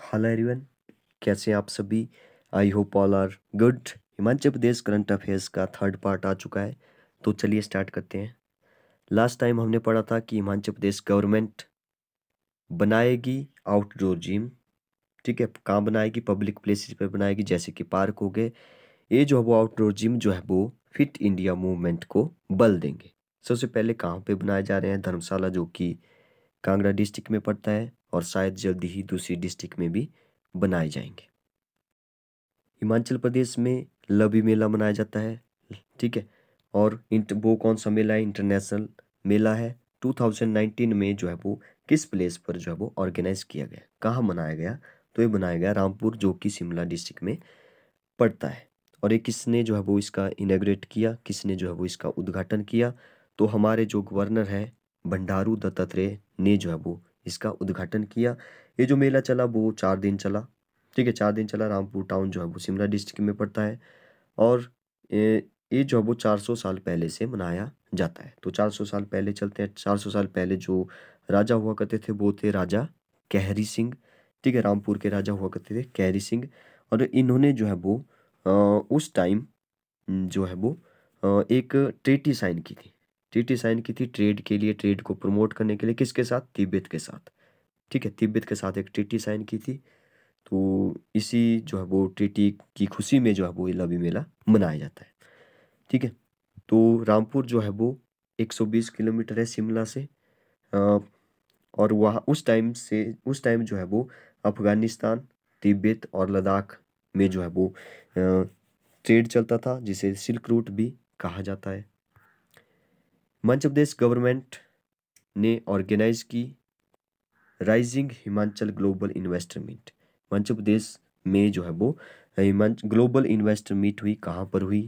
hello everyone कैसे हैं आप सभी I hope all are good Himachal Pradesh current affairs का थर्ड पार्ट आ चुका है तो चलिए स्टार्ट करते हैं लास्ट टाइम हमने पढ़ा था कि हिमाचल प्रदेश गवर्नमेंट बनाएगी आउटडोर जिम ठीक है कहाँ बनाएगी पब्लिक प्लेसेस पर बनाएगी जैसे कि पार्क हो गए ये जो है वो आउटडोर जिम जो है वो फिट इंडिया मूवमेंट को बल देंगे सबसे पहले कहाँ पे बनाए जा रहे हैं धर्मशाला जो कि कांगड़ा डिस्ट्रिक्ट में पड़ता है और शायद जल्दी ही दूसरी डिस्ट्रिक्ट में भी बनाए जाएंगे हिमाचल प्रदेश में लवी मेला मनाया जाता है ठीक है और इंट वो कौन सा मेला है इंटरनेशनल मेला है 2019 में जो है वो किस प्लेस पर जो है वो ऑर्गेनाइज किया गया कहाँ मनाया गया तो ये बनाया गया रामपुर जो कि शिमला डिस्ट्रिक्ट में पड़ता है और ये किसने जो है वो इसका इनाग्रेट किया किसने जो है वो इसका उद्घाटन किया तो हमारे जो गवर्नर है भंडारू दत्तात्रेय ने जो है वो इसका उद्घाटन किया ये जो मेला चला वो चार दिन चला ठीक है चार दिन चला रामपुर टाउन जो है वो शिमला डिस्ट्रिक्ट में पड़ता है और ये जो है वो सौ साल पहले से मनाया जाता है तो सौ साल पहले चलते हैं सौ साल पहले जो राजा हुआ करते थे वो थे राजा कहरी सिंह ठीक है रामपुर के राजा हुआ करते थे कहरी सिंह और इन्होंने जो है वो उस टाइम जो है वो एक ट्रेटी साइन की थी ट्रीटी साइन की थी ट्रेड के लिए ट्रेड को प्रमोट करने के लिए किसके साथ तिब्बत के साथ ठीक है तिब्बत के साथ एक ट्रीटी साइन की थी तो इसी जो है वो ट्रीटी की खुशी में जो है वो लवी मेला मनाया जाता है ठीक है तो रामपुर जो है वो 120 किलोमीटर है शिमला से आ, और वहाँ उस टाइम से उस टाइम जो है वो अफ़गानिस्तान तिब्बत और लद्दाख में जो है वो ट्रेड चलता था जिसे सिल्क रूट भी कहा जाता है मध्य प्रदेश गवर्नमेंट ने ऑर्गेनाइज की rising Himachal global investor meet Madhya Pradesh में जो है वो हिमाचल ग्लोबल इन्वेस्टर मीट हुई कहाँ पर हुई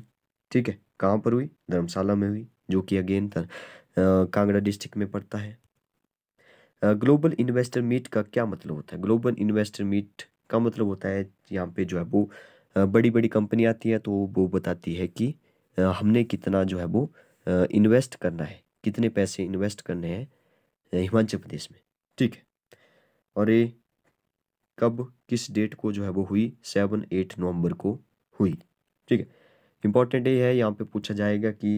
ठीक है कहाँ पर हुई धर्मशाला में हुई जो कि अगेन कांगड़ा डिस्ट्रिक्ट में पड़ता है ग्लोबल इन्वेस्टर मीट का क्या मतलब होता है ग्लोबल इन्वेस्टर मीट का मतलब होता है यहाँ पे जो है वो बड़ी बड़ी कंपनी आती है तो वो बताती है कि हमने कितना जो है वो इन्वेस्ट करना है कितने पैसे इन्वेस्ट करने हैं हिमाचल प्रदेश में ठीक है और ये कब किस डेट को जो है वो हुई सेवन एट नवंबर को हुई ठीक है इम्पॉर्टेंट ये है यहाँ पे पूछा जाएगा कि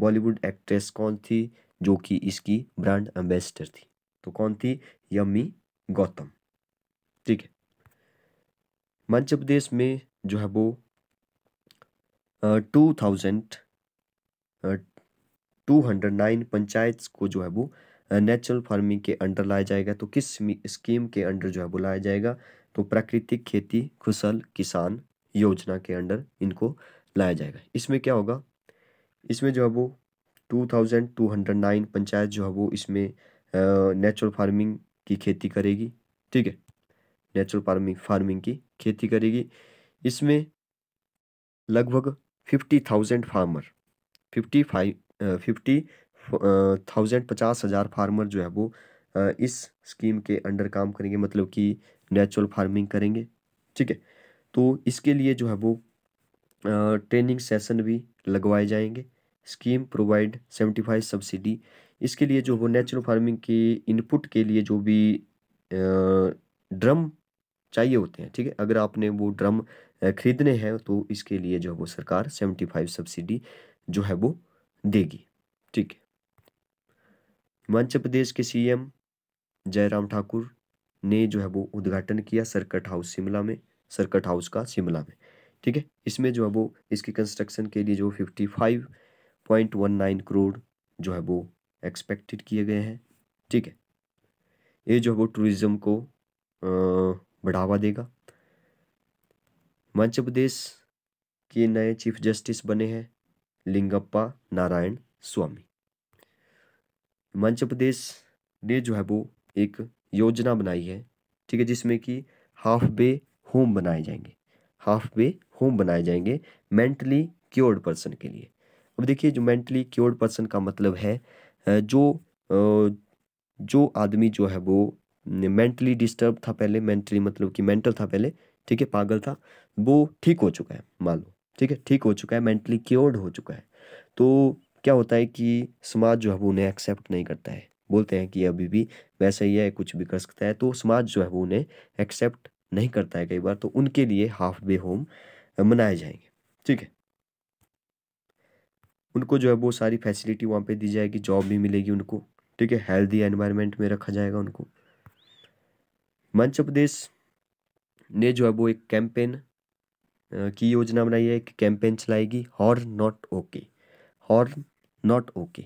बॉलीवुड एक्ट्रेस कौन थी जो कि इसकी ब्रांड एम्बेसडर थी तो कौन थी यमी गौतम ठीक है मध्य प्रदेश में जो है वो टू थाउजेंड 209 पंचायत को जो है वो नेचुरल फार्मिंग के अंडर लाया जाएगा तो किस स्कीम के अंडर जो है वो लाया जाएगा तो प्राकृतिक खेती कुशल किसान योजना के अंडर इनको लाया जाएगा इसमें क्या होगा इसमें जो है वो 2209 पंचायत जो है वो इसमें नेचुरल फार्मिंग की खेती करेगी ठीक है नेचुरल फार्मिंग फार्मिंग की खेती करेगी इसमें लगभग fifty thousand farmer fifty five fifty thousand पचास हज़ार फार्मर जो है वो इस स्कीम के अंडर काम करेंगे मतलब कि नेचुरल फार्मिंग करेंगे ठीक है तो इसके लिए जो है वो ट्रेनिंग सेशन भी लगवाए जाएंगे scheme provide seventy five subsidy इसके लिए जो वो नेचुरल फार्मिंग की इनपुट के लिए जो भी ड्रम चाहिए होते हैं ठीक है अगर आपने वो ड्रम खरीदने हैं तो इसके लिए जो है वो सरकार सेवेंटी फाइव सब्सिडी जो है वो देगी ठीक है हिमाचल प्रदेश के सीएम जयराम ठाकुर ने जो है वो उद्घाटन किया सर्कट हाउस शिमला में सर्कट हाउस का शिमला में ठीक है इसमें जो है वो इसकी कंस्ट्रक्शन के लिए जो fifty five point one nine crore जो है वो एक्सपेक्टेड किए गए हैं ठीक है ये जो है वो टूरिज़्म को बढ़ावा देगा मध्य प्रदेश के नए चीफ जस्टिस बने हैं लिंगप्पा नारायण स्वामी मध्य प्रदेश ने जो है वो एक योजना बनाई है ठीक है जिसमें कि हाफ वे होम बनाए जाएंगे हाफ वे होम बनाए जाएंगे मेंटली क्योर्ड पर्सन के लिए अब देखिए जो मेंटली क्योर्ड पर्सन का मतलब है जो जो आदमी जो है वो मेंटली डिस्टर्ब था पहले मेंटली मतलब कि मेंटल था पहले ठीक है पागल था वो ठीक हो चुका है मान लो ठीक है ठीक हो चुका है मेंटली क्योर्ड हो चुका है तो क्या होता है कि समाज जो है वो उन्हें एक्सेप्ट नहीं करता है बोलते हैं कि अभी भी वैसा ही है कुछ भी कर सकता है तो समाज जो है वो उन्हें एक्सेप्ट नहीं करता है कई बार तो उनके लिए हाफ वे होम मनाए जाएंगे ठीक है उनको जो है वो सारी फैसिलिटी वहाँ पे दी जाएगी जॉब भी मिलेगी उनको ठीक है हेल्दी एनवायरनमेंट में रखा जाएगा उनको मध्य प्रदेश ने जो है वो एक कैंपेन की योजना बनाई है एक कैंपेन चलाएगी horn not okay horn not okay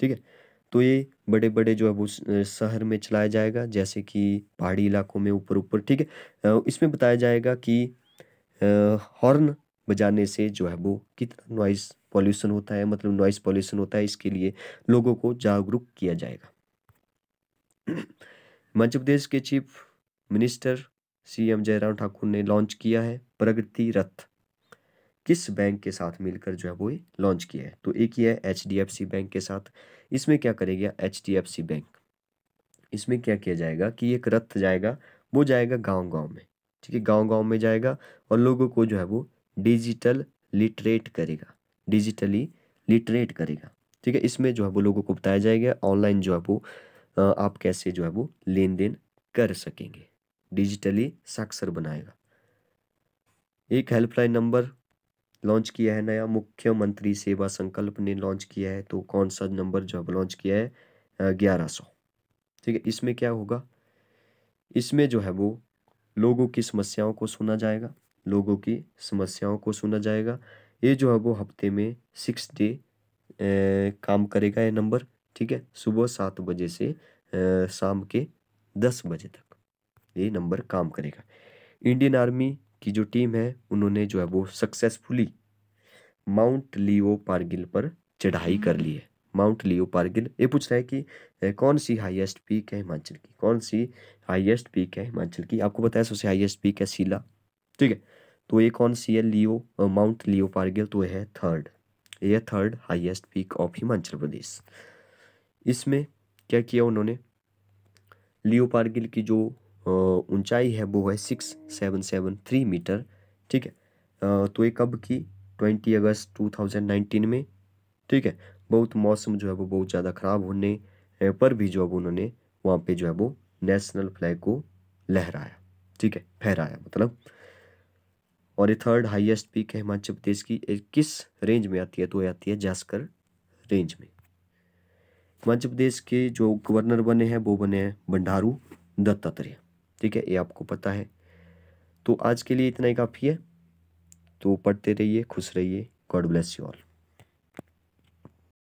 ठीक है तो ये बड़े बड़े जो है वो शहर में चलाया जाएगा जैसे कि पहाड़ी इलाकों में ऊपर ऊपर ठीक है इसमें बताया जाएगा कि हॉर्न बजाने से जो है वो कितना नॉइस पॉल्यूशन होता है मतलब नॉइस पॉल्यूशन होता है इसके लिए लोगों को जागरूक किया जाएगा मध्य प्रदेश के chief minister CM Jairam Thakur ने लॉन्च किया है प्रगति रथ किस बैंक के साथ मिलकर जो है वो ये लॉन्च किया है तो एक ही है H D F C bank के साथ इसमें क्या करेगा H D F C bank इसमें क्या किया जाएगा कि एक रथ जाएगा वो जाएगा गांव गांव में ठीक है गांव गांव में जाएगा और लोगों को जो है वो डिजिटल लिटरेट करेगा डिजिटली लिटरेट करेगा ठीक है इसमें जो है वो लोगों को बताया जाएगा ऑनलाइन जो है वो आप कैसे जो है वो लेन देन कर सकेंगे डिजिटली साक्षर बनाएगा एक हेल्पलाइन नंबर लॉन्च किया है नया मुख्यमंत्री सेवा संकल्प ने लॉन्च किया है तो कौन सा नंबर जो लॉन्च किया है ग्यारह सौ ठीक है इसमें क्या होगा इसमें जो है वो लोगों की समस्याओं को सुना जाएगा लोगों की समस्याओं को सुना जाएगा ये जो है वो हफ्ते में सिक्स डे काम करेगा ये नंबर ठीक है सुबह सात बजे से आ, शाम के दस बजे तक ये नंबर काम करेगा इंडियन आर्मी की जो टीम है उन्होंने जो है वो सक्सेसफुली माउंट लियो पारगिल पर चढ़ाई कर ली है माउंट लियो पारगिल ये पूछ रहा है कि कौन सी हाईएस्ट पीक है हिमाचल की कौन सी हाईएस्ट पीक है हिमाचल की आपको बताया सबसे हाईएस्ट पीक है सीला ठीक है तो ये कौन सी है लियो माउंट लियो पारगिल तो यह है थर्ड ये है third highest peak of Himachal Pradesh इसमें क्या किया उन्होंने लियो पारगिल की जो ऊंचाई है वो है six seven seven three metre ठीक है तो ये कब की twenty August two thousand nineteen में ठीक है बहुत मौसम जो है वो बहुत ज़्यादा ख़राब होने पर भी जो है उन्होंने वहाँ पे जो है वो नेशनल फ्लैग को लहराया ठीक है फहराया मतलब और ये थर्ड हाईएस्ट पीक है हिमाचल प्रदेश की किस रेंज में आती है तो ये आती है जास्कर रेंज में हिमाचल प्रदेश के जो गवर्नर बने हैं वो बने हैं बंडारू दत्तात्रेय ठीक है ये आपको पता है तो आज के लिए इतना ही काफ़ी है तो पढ़ते रहिए खुश रहिए गॉड ब्लेस यू ऑल